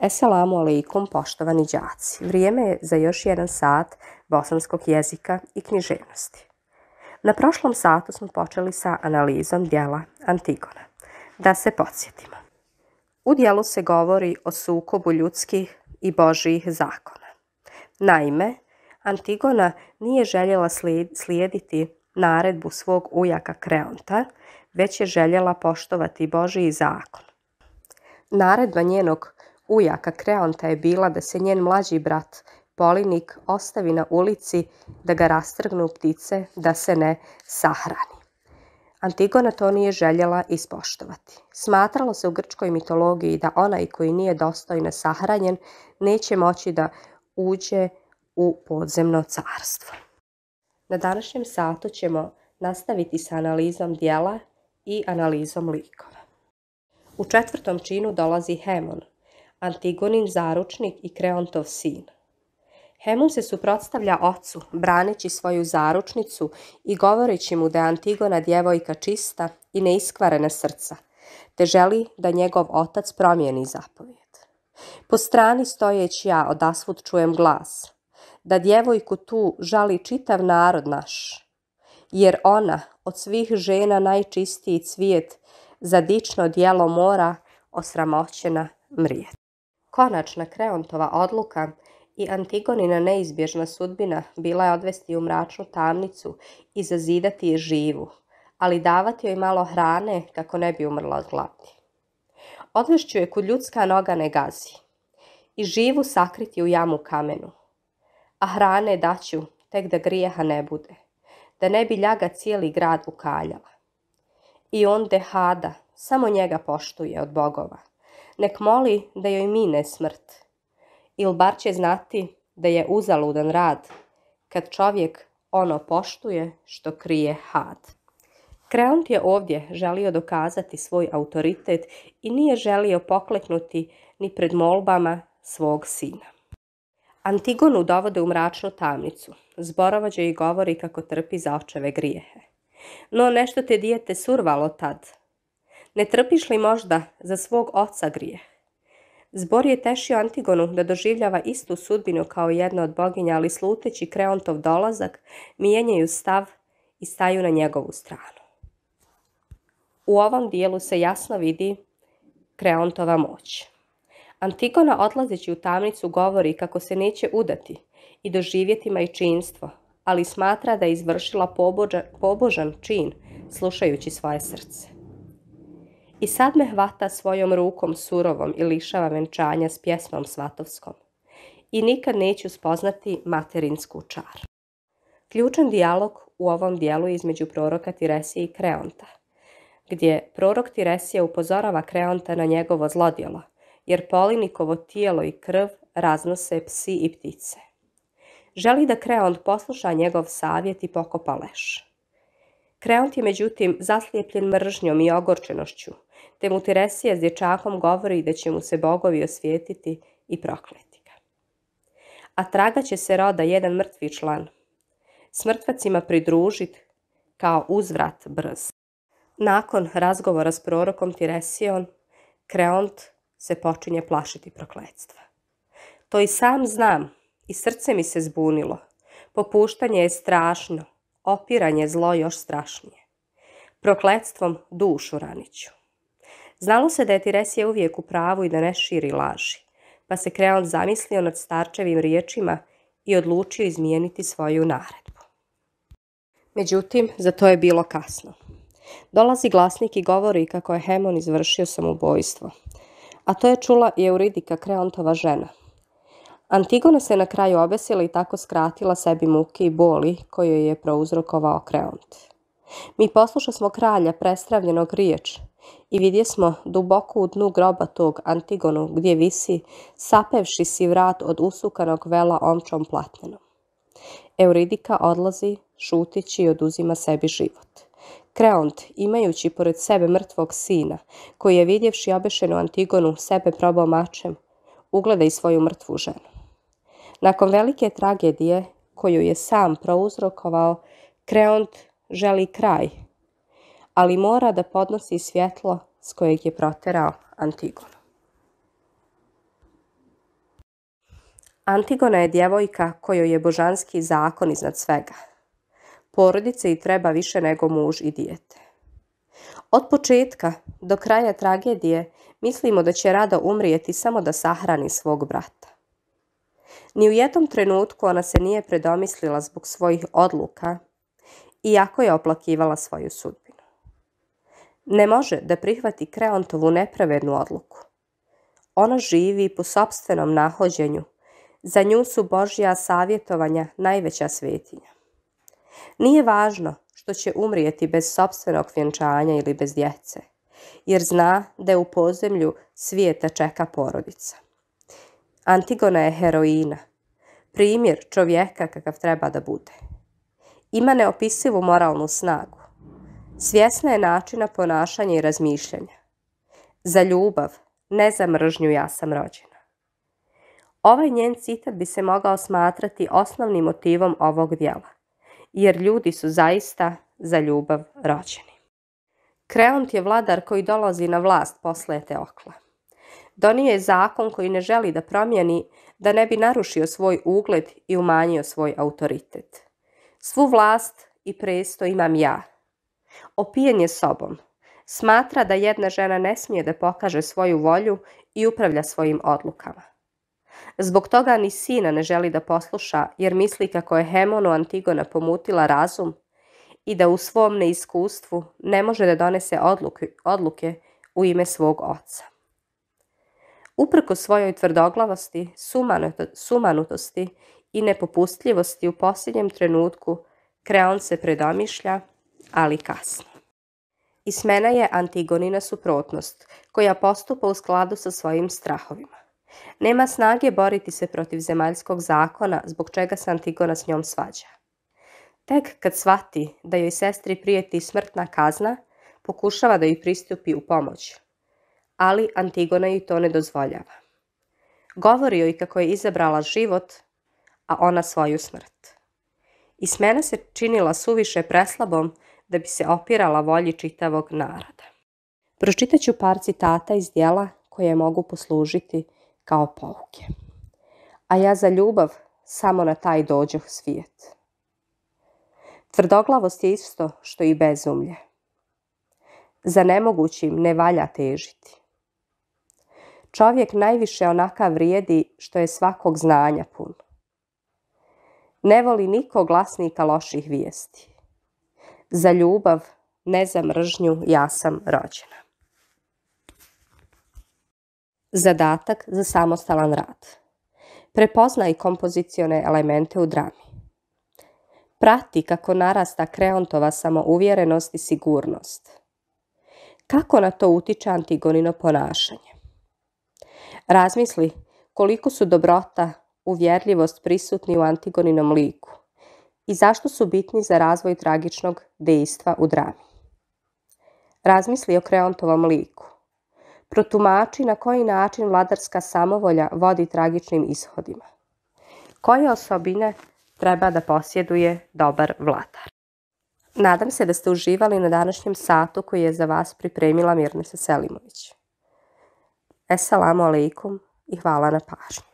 Esalamu alaikum, poštovani đaci. Vrijeme je za još jedan sat bosanskog jezika i književnosti. Na prošlom satu smo počeli sa analizom dijela Antigona. Da se podsjetimo. U dijelu se govori o sukobu ljudskih i božijih zakona. Naime, Antigona nije željela slijediti naredbu svog ujaka Kreonta, već je željela poštovati Božiji zakon. Naredba njenog ujaka Kreonta je bila da se njen mlađi brat Polinik ostavi na ulici da ga rastrgnu ptice da se ne sahrani. Antigona to nije željela ispoštovati. Smatralo se u grčkoj mitologiji da onaj koji nije dostojno sahranjen neće moći da uđe u podzemno carstvo. Na današnjem satu ćemo nastaviti sa analizom dijela i analizom likova. U četvrtom činu dolazi Hemon, Antigonin zaručnik i Kreontov sin. Hemun se suprotstavlja ocu, braneći svoju zaručnicu i govoreći mu da je Antigona djevojka čista i neiskvarena srca, te želi da njegov otac promijeni zapovjed. Po strani stojeći ja odasvud čujem glas, da djevojku tu žali čitav narod naš, jer ona od svih žena najčistiji cvijet za dično dijelo mora osramoćena mrijet. Konačna Kreontova odluka i Antigonina neizbježna sudbina bila je odvesti u mračnu tamnicu i zazidati je živu, ali davati joj malo hrane kako ne bi umrla od gladi. Odvešću je kud ljudska noga ne gazi i živu sakriti u jamu kamenu, a hrane daću tek da grijeha ne bude, da ne bi ljaga cijeli grad ukaljala. I on hada, samo njega poštuje od bogova nek moli da joj mine smrt. Il bar će znati da je uzaludan rad, kad čovjek ono poštuje što krije had. Kreont je ovdje želio dokazati svoj autoritet i nije želio pokleknuti ni pred molbama svog sina. Antigonu dovode u mračnu tamnicu. Zborovađe i govori kako trpi za očeve grijehe. No nešto te dijete survalo tad, ne trpiš li možda za svog oca grije? Zbor je tešio Antigonu da doživljava istu sudbinu kao jedna od boginja, ali sluteći Kreontov dolazak, mijenjaju stav i staju na njegovu stranu. U ovom dijelu se jasno vidi Kreontova moć. Antigona odlazeći u tamnicu govori kako se neće udati i doživjeti majčinstvo, ali smatra da je izvršila pobožan, pobožan čin slušajući svoje srce. I sad me hvata svojom rukom surovom i lišava venčanja s pjesmom svatovskom. I nikad neću spoznati materinsku čar. Ključan dijalog u ovom dijelu između proroka Tiresije i Kreonta, gdje prorok Tiresije upozorava Kreonta na njegovo zlodjelo, jer Polinikovo tijelo i krv raznose psi i ptice. Želi da Kreont posluša njegov savjet i pokopa leš. Kreont je međutim zaslijepljen mržnjom i ogorčenošću, te mu Teresija s dječakom govori da će mu se bogovi osvijetiti i prokleti ga. A traga će se roda jedan mrtvi član, smrtvacima pridružit kao uzvrat brz. Nakon razgovora s prorokom Tiresijon, Kreont se počinje plašiti prokledstva. To i sam znam i srce mi se zbunilo. Popuštanje je strašno, opiranje zlo još strašnije. Prokletstvom dušu raniću. Znalo se da je Tiresija uvijek u pravu i da ne širi laži, pa se Kreon zamislio nad starčevim riječima i odlučio izmijeniti svoju naredbu. Međutim, za to je bilo kasno. Dolazi glasnik i govori kako je Hemon izvršio samoubojstvo, a to je čula i Euridika Kreontova žena, Antigone se na kraju obesila i tako skratila sebi muke i boli koju je prouzrokovao Kreont. Mi posluša smo kralja prestravljenog riječ i vidje smo duboko u dnu groba tog Antigonu gdje visi sapevši si vrat od usukanog vela omčom platnenom. Euridika odlazi šutići i oduzima sebi život. Kreont, imajući pored sebe mrtvog sina, koji je vidjevši obešenu Antigonu sebe probao mačem, ugleda i svoju mrtvu ženu. Nakon velike tragedije koju je sam prouzrokovao, Kreont želi kraj, ali mora da podnosi svjetlo s kojeg je proterao Antigonu. Antigona je djevojka kojoj je božanski zakon iznad svega. Porodice i treba više nego muž i dijete. Od početka do kraja tragedije mislimo da će Rada umrijeti samo da sahrani svog brata. Ni u jednom trenutku ona se nije predomislila zbog svojih odluka, iako je oplakivala svoju sudbinu. Ne može da prihvati Kreontovu nepravednu odluku. Ona živi po sobstvenom nahođenju. Za nju su Božja savjetovanja najveća svetinja. Nije važno što će umrijeti bez sobstvenog vjenčanja ili bez djece, jer zna da je u pozemlju svijeta čeka porodica. Antigona je heroina. Primjer čovjeka kakav treba da bude. Ima neopisivu moralnu snagu. Svjesna je načina ponašanja i razmišljanja. Za ljubav, ne za mržnju ja sam rođena. Ovaj njen citat bi se mogao smatrati osnovnim motivom ovog dijela, jer ljudi su zaista za ljubav rođeni. Kreont je vladar koji dolazi na vlast posle Teokla. Donio je zakon koji ne želi da promijeni, da ne bi narušio svoj ugled i umanjio svoj autoritet. Svu vlast i presto imam ja. Opijen je sobom. Smatra da jedna žena ne smije da pokaže svoju volju i upravlja svojim odlukama. Zbog toga ni sina ne želi da posluša jer misli kako je Hemonu Antigona pomutila razum i da u svom neiskustvu ne može da donese odluke, odluke u ime svog oca. Uprko svojoj tvrdoglavosti, sumanutosti i nepopustljivosti u posljednjem trenutku, Kreon se predomišlja, ali kasno. Ismena je Antigonina suprotnost, koja postupa u skladu sa svojim strahovima. Nema snage boriti se protiv zemaljskog zakona, zbog čega se Antigona s njom svađa. Tek kad shvati da joj sestri prijeti smrtna kazna, pokušava da joj pristupi u pomoć, ali Antigona i to ne dozvoljava. Govori joj kako je izabrala život, a ona svoju smrt. I Ismena se činila suviše preslabom da bi se opirala volji čitavog naroda. Pročitat ću par citata iz dijela koje mogu poslužiti kao pouke. A ja za ljubav samo na taj dođoh svijet. Tvrdoglavost je isto što i bezumlje. Za nemogućim ne valja težiti čovjek najviše onaka vrijedi što je svakog znanja pun. Ne voli niko glasnika loših vijesti. Za ljubav, ne za mržnju, ja sam rođena. Zadatak za samostalan rad. Prepoznaj kompozicione elemente u drami. Prati kako narasta Kreontova samouvjerenost i sigurnost. Kako na to utiče Antigonino ponašanje? Razmisli koliko su dobrota, uvjerljivost prisutni u Antigoninom liku i zašto su bitni za razvoj tragičnog dejstva u drami. Razmisli o Kreontovom liku. Protumači na koji način vladarska samovolja vodi tragičnim ishodima. Koje osobine treba da posjeduje dobar vladar? Nadam se da ste uživali na današnjem satu koji je za vas pripremila Mirna Selimović. Assalamu alaikum e vá lá na página.